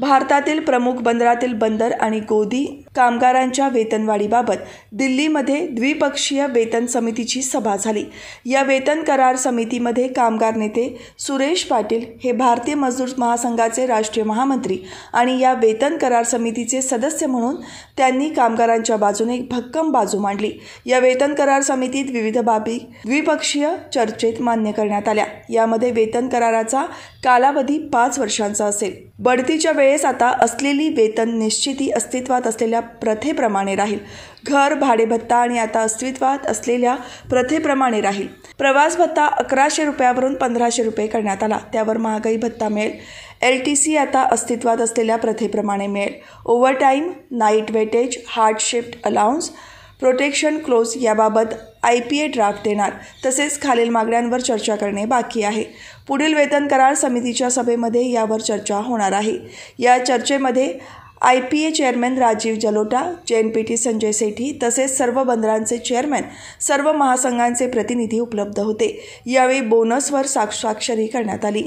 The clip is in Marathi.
भारतातील प्रमुख बंदरातील बंदर आणि गोदी कामगारांच्या वेतनवाढीबाबत दिल्लीमध्ये द्विपक्षीय वेतन समितीची सभा झाली या वेतन करार समितीमध्ये कामगार नेते सुरेश पाटील हे भारतीय मजदूर महासंघाचे राष्ट्रीय महामंत्री आणि या वेतन करार समितीचे सदस्य म्हणून त्यांनी कामगारांच्या बाजूने भक्कम बाजू मांडली या वेतन करार समितीत विविध बाबी द्विपक्षीय चर्चेत मान्य करण्यात आल्या यामध्ये वेतन कराराचा कालावधी पाच वर्षांचा असेल बढतीच्या वेळेस आता असलेली वेतन निश्चिती अस्तित्वात असलेल्या प्रथेप्रमाणे राहील घर भाडेभत्ता आणि आता अस्तित्वात असलेल्या प्रथेप्रमाणे राहील प्रवास भत्ता अकराशे रुपयावरून पंधराशे रुपये करण्यात आला त्यावर महागाई भत्ता मिळेल एल टी सी आता अस्तित्वात असलेल्या प्रथेप्रमाणे मिळेल overtime night weightage hard shift allowance protection close याबाबत आय पी ए ड्राफ्ट देणार तसेच खालील मागण्यांवर चर्चा करणे बाकी आहे पुढील वेतन करार समितीच्या सभेमध्ये यावर चर्चा होणार आहे या चर्चेमध्ये I P A chairman Rajiv Jalota टी संजय सेठी तसेच सर्व बंदरांचे चेअरमॅन सर्व महासंघांचे प्रतिनिधी उपलब्ध होते यावेळी बोनसवर साक्षाक्षरी करण्यात आली